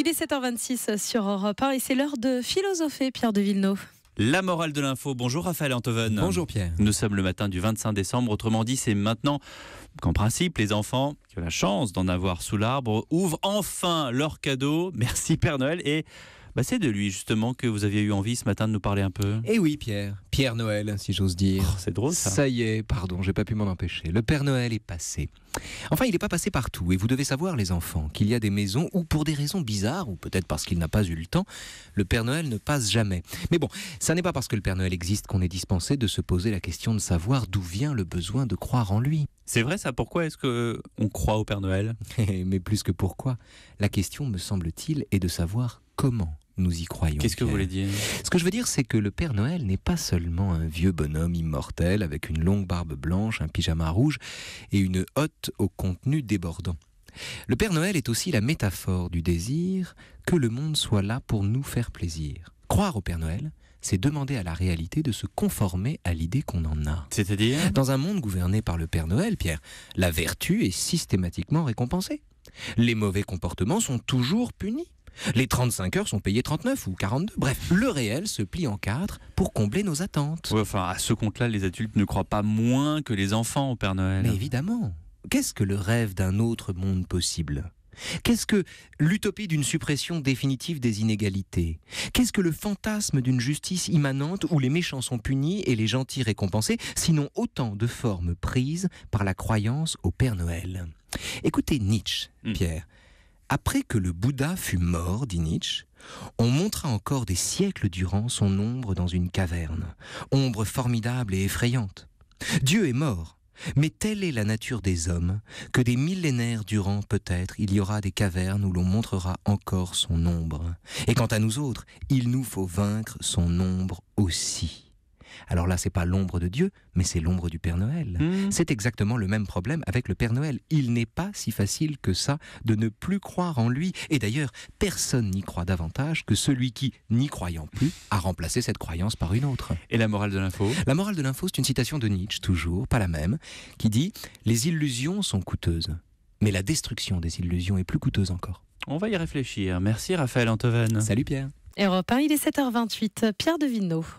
Il est 7h26 sur Europe 1 et c'est l'heure de philosopher, Pierre de Villeneuve. La morale de l'info. Bonjour Raphaël Antoven. Bonjour Pierre. Nous sommes le matin du 25 décembre. Autrement dit, c'est maintenant qu'en principe, les enfants qui ont la chance d'en avoir sous l'arbre ouvrent enfin leur cadeau. Merci Père Noël et bah, c'est de lui justement que vous aviez eu envie ce matin de nous parler un peu. Eh oui, Pierre. Pierre Noël, si j'ose dire. Oh, c'est drôle ça. Ça y est, pardon, j'ai pas pu m'en empêcher. Le Père Noël est passé. Enfin, il n'est pas passé partout, et vous devez savoir, les enfants, qu'il y a des maisons où, pour des raisons bizarres, ou peut-être parce qu'il n'a pas eu le temps, le Père Noël ne passe jamais. Mais bon, ça n'est pas parce que le Père Noël existe qu'on est dispensé de se poser la question de savoir d'où vient le besoin de croire en lui. C'est vrai ça, pourquoi est-ce que on croit au Père Noël Mais plus que pourquoi, la question, me semble-t-il, est de savoir comment nous y croyons. Qu'est-ce que vous voulez dire Ce que je veux dire, c'est que le Père Noël n'est pas seulement un vieux bonhomme immortel avec une longue barbe blanche, un pyjama rouge et une hotte au contenu débordant. Le Père Noël est aussi la métaphore du désir que le monde soit là pour nous faire plaisir. Croire au Père Noël, c'est demander à la réalité de se conformer à l'idée qu'on en a. C'est-à-dire Dans un monde gouverné par le Père Noël, Pierre, la vertu est systématiquement récompensée. Les mauvais comportements sont toujours punis. Les 35 heures sont payées 39 ou 42. Bref, le réel se plie en quatre pour combler nos attentes. enfin, à ce compte-là, les adultes ne croient pas moins que les enfants au Père Noël. Mais évidemment. Qu'est-ce que le rêve d'un autre monde possible Qu'est-ce que l'utopie d'une suppression définitive des inégalités Qu'est-ce que le fantasme d'une justice immanente où les méchants sont punis et les gentils récompensés, sinon autant de formes prises par la croyance au Père Noël Écoutez Nietzsche, hmm. Pierre. Après que le Bouddha fut mort, dit Nietzsche, on montra encore des siècles durant son ombre dans une caverne, ombre formidable et effrayante. Dieu est mort, mais telle est la nature des hommes, que des millénaires durant peut-être il y aura des cavernes où l'on montrera encore son ombre. Et quant à nous autres, il nous faut vaincre son ombre aussi. Alors là, c'est pas l'ombre de Dieu, mais c'est l'ombre du Père Noël. Mmh. C'est exactement le même problème avec le Père Noël. Il n'est pas si facile que ça de ne plus croire en lui. Et d'ailleurs, personne n'y croit davantage que celui qui, n'y croyant plus, a remplacé cette croyance par une autre. Et la morale de l'info La morale de l'info, c'est une citation de Nietzsche, toujours, pas la même, qui dit Les illusions sont coûteuses, mais la destruction des illusions est plus coûteuse encore. On va y réfléchir. Merci Raphaël Antoven. Salut Pierre. Et 1, il est 7h28. Pierre de